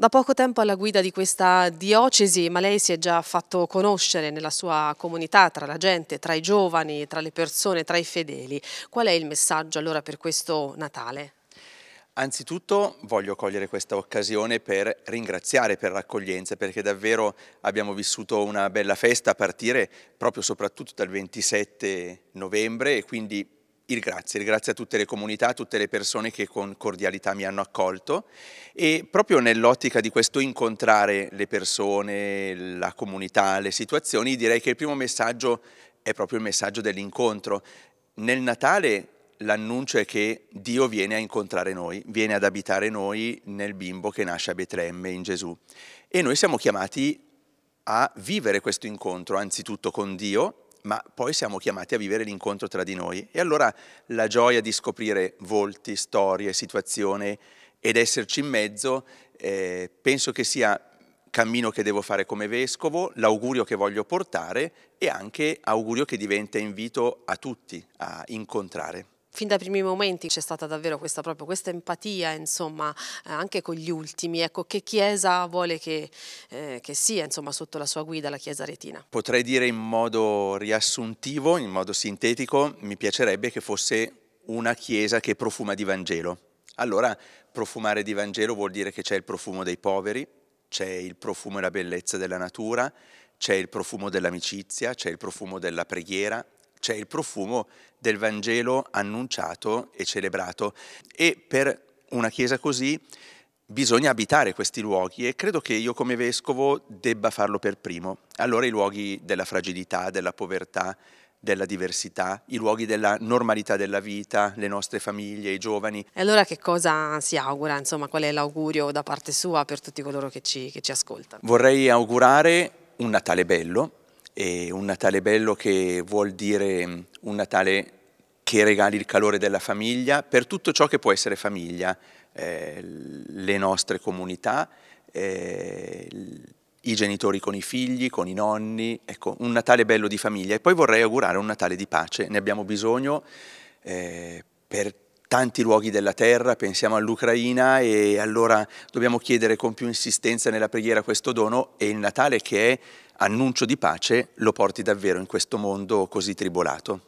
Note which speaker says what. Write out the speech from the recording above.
Speaker 1: Da poco tempo alla guida di questa diocesi, ma lei si è già fatto conoscere nella sua comunità, tra la gente, tra i giovani, tra le persone, tra i fedeli. Qual è il messaggio allora per questo Natale?
Speaker 2: Anzitutto voglio cogliere questa occasione per ringraziare per l'accoglienza perché davvero abbiamo vissuto una bella festa a partire proprio soprattutto dal 27 novembre e quindi il grazie, il grazie a tutte le comunità, a tutte le persone che con cordialità mi hanno accolto e proprio nell'ottica di questo incontrare le persone, la comunità, le situazioni, direi che il primo messaggio è proprio il messaggio dell'incontro. Nel Natale l'annuncio è che Dio viene a incontrare noi, viene ad abitare noi nel bimbo che nasce a Betlemme in Gesù e noi siamo chiamati a vivere questo incontro anzitutto con Dio ma poi siamo chiamati a vivere l'incontro tra di noi. E allora la gioia di scoprire volti, storie, situazioni ed esserci in mezzo, eh, penso che sia cammino che devo fare come vescovo, l'augurio che voglio portare e anche augurio che diventa invito a tutti a incontrare fin dai
Speaker 1: primi momenti c'è stata davvero questa, proprio, questa empatia, insomma, eh, anche con gli ultimi, ecco, che Chiesa vuole che, eh, che sia, insomma, sotto la sua guida la Chiesa Retina?
Speaker 2: Potrei dire in modo riassuntivo, in modo sintetico, mi piacerebbe che fosse una Chiesa che profuma di Vangelo. Allora, profumare di Vangelo vuol dire che c'è il profumo dei poveri, c'è il profumo e la bellezza della natura, c'è il profumo dell'amicizia, c'è il profumo della preghiera, c'è il profumo del Vangelo annunciato e celebrato e per una chiesa così bisogna abitare questi luoghi e credo che io come vescovo debba farlo per primo. Allora i luoghi della fragilità, della povertà, della diversità, i luoghi della normalità della vita, le nostre famiglie, i giovani.
Speaker 1: E allora che cosa si augura, insomma, qual è l'augurio da parte sua per tutti coloro che ci, che ci ascoltano?
Speaker 2: Vorrei augurare un Natale bello, e un Natale bello che vuol dire mm, un Natale che regali il calore della famiglia per tutto ciò che può essere famiglia, eh, le nostre comunità, eh, i genitori con i figli, con i nonni, ecco, un Natale bello di famiglia e poi vorrei augurare un Natale di pace, ne abbiamo bisogno eh, per tanti luoghi della terra, pensiamo all'Ucraina e allora dobbiamo chiedere con più insistenza nella preghiera questo dono e il Natale che è annuncio di pace lo porti davvero in questo mondo così tribolato.